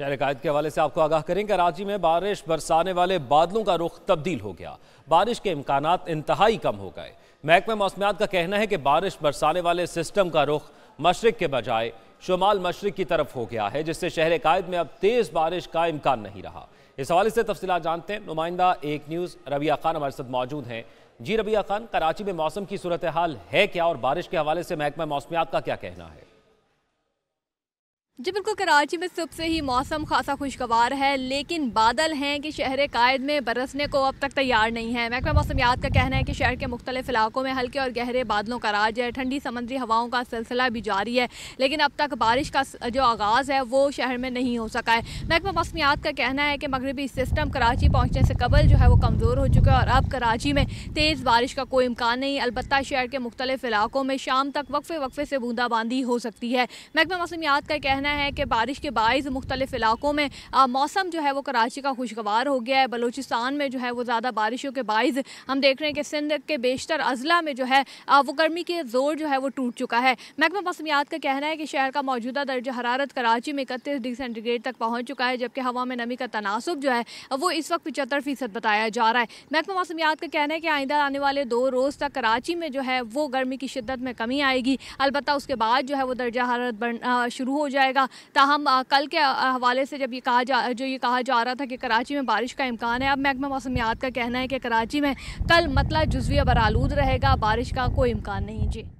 शहरकायद के हवाले से आपको आगाह करें कराची में बारिश बरसाने वाले बादलों का रुख तब्दील हो गया बारिश के इम्कान इंतहाई कम हो गए महकमे मौसमियात का कहना है कि बारिश बरसाने वाले सिस्टम का रुख मशरक के बजाय शुमाल मशरक की तरफ हो गया है जिससे शहर कायद में अब तेज़ बारिश का इम्कान नहीं रहा इस हवाले से तफसीत जानते हैं नुमाइंदा एक न्यूज़ रबिया खान हमारे साथ मौजूद हैं जी रबिया खान कराची में मौसम की सूरत हाल है क्या और बारिश के हवाले से महकमा मौसमियात का क्या कहना है जी बिल्कुल कराची में सुबह से ही मौसम खासा खुशगवार है लेकिन बादल हैं कि शहर कायद में बरसने को अब तक तैयार नहीं है महकमा मौसमियात का कहना है कि शहर के मुख्तलिफ इलाकों में हल्के और गहरे बादलों का राज है ठंडी समंदरी हवाओं का सिलसिला भी जारी है लेकिन अब तक बारिश का जो आगाज़ है वो शहर में नहीं हो सका है महकमा मौसमियात का कहना है कि मगरबी सिस्टम कराची पहुँचने से कबल जो है वो कमज़ोर हो चुका है और अब कराची में तेज़ बारिश का कोई इम्कान नहीं अलबत् शहर के मुख्तलिफ इलाकों में शाम तक वक्फे वक्फे से बूंदाबांदी हो सकती है महकमा मौसमियात का कहना कहना है कि बारिश के बायस मुख्तलिफ़ इलाकों में मौसम जो है वो कराची का खुशगवार हो गया है बलूचिस्तान में जो है वो ज़्यादा बारिशों के बायस हम देख रहे हैं कि सिंध के बेशतर अजला में जो है वो गर्मी के जोर जो है वो टूट चुका है महकमा मौसमियात का कहना है कि शहर का मौजूदा दर्ज हरारत कराची में इकतीस डिग्री सेंटीग्रेड तक पहुँच चुका है जबकि हवा में नमी का तनासब जो है वो इस वक्त पचहत्तर फ़ीसद बताया जा रहा है महकमा मौसमियात का कहना है कि आइंदा आने वाले दो रोज़ तक कराची में जो है वो गर्मी की शिद्दत में कमी आएगी अलबत्त उसके बाद जो है वो दर्जा हरारत शुरू हो जाएगा जाएगा ताहम कल के हवाले से जब ये कहा जा जो ये कहा जा रहा था कि कराची में बारिश का इम्कान है अब महकमा मौसमियात का कहना है कि कराची में कल मतला जज्वी बरालूद रहेगा बारिश का कोई इम्कान नहीं जी